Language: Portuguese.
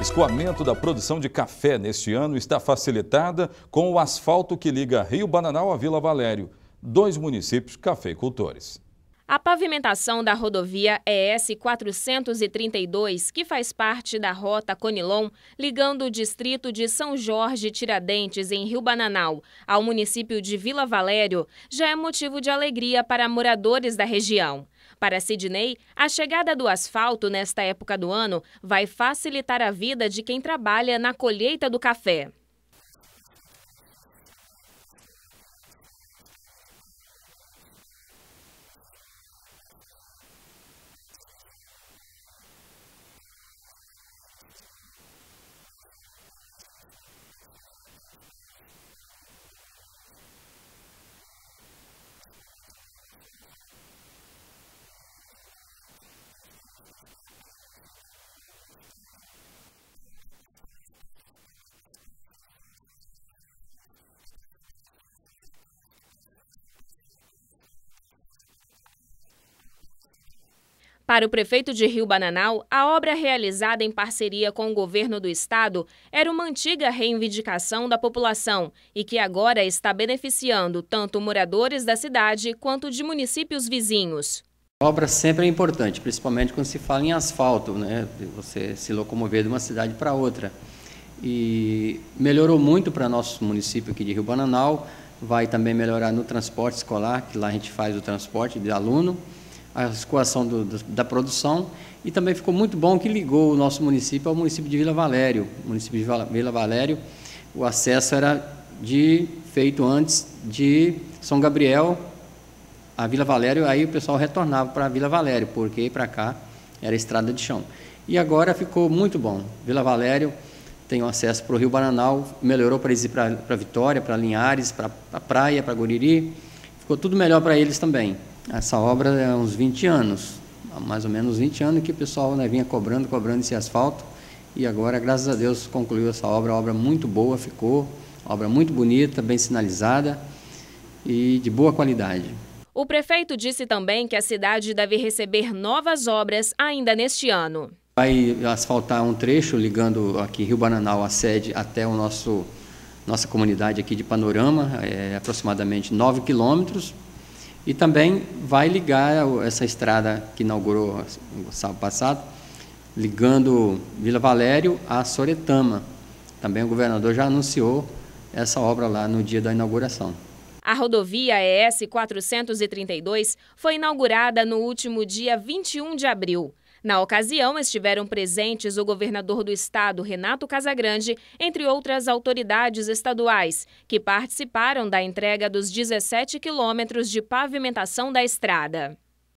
Escoamento da produção de café neste ano está facilitada com o asfalto que liga Rio Bananal a Vila Valério, dois municípios cafeicultores. A pavimentação da rodovia ES 432, que faz parte da rota Conilon, ligando o distrito de São Jorge Tiradentes, em Rio Bananal, ao município de Vila Valério, já é motivo de alegria para moradores da região. Para Sidney, a chegada do asfalto nesta época do ano vai facilitar a vida de quem trabalha na colheita do café. Para o prefeito de Rio Bananal, a obra realizada em parceria com o governo do estado era uma antiga reivindicação da população e que agora está beneficiando tanto moradores da cidade quanto de municípios vizinhos. A obra sempre é importante, principalmente quando se fala em asfalto, né? você se locomover de uma cidade para outra. E melhorou muito para nosso município aqui de Rio Bananal, vai também melhorar no transporte escolar, que lá a gente faz o transporte de aluno a escoação do, do, da produção e também ficou muito bom que ligou o nosso município ao município de Vila Valério. O município de Vila Valério, o acesso era de feito antes de São Gabriel a Vila Valério, aí o pessoal retornava para Vila Valério, porque para cá era estrada de chão. E agora ficou muito bom. Vila Valério tem acesso para o Rio Bananal, melhorou para eles ir para Vitória, para Linhares, para a pra Praia, para Goriri. Ficou tudo melhor para eles também. Essa obra é uns 20 anos, há mais ou menos 20 anos que o pessoal né, vinha cobrando, cobrando esse asfalto. E agora, graças a Deus, concluiu essa obra, obra muito boa ficou, obra muito bonita, bem sinalizada e de boa qualidade. O prefeito disse também que a cidade deve receber novas obras ainda neste ano. Vai asfaltar um trecho ligando aqui Rio Bananal, a sede, até o nosso nossa comunidade aqui de Panorama, é aproximadamente 9 quilômetros, e também vai ligar essa estrada que inaugurou assim, no sábado passado, ligando Vila Valério a Soretama. Também o governador já anunciou essa obra lá no dia da inauguração. A rodovia ES 432 foi inaugurada no último dia 21 de abril. Na ocasião, estiveram presentes o governador do estado, Renato Casagrande, entre outras autoridades estaduais, que participaram da entrega dos 17 quilômetros de pavimentação da estrada.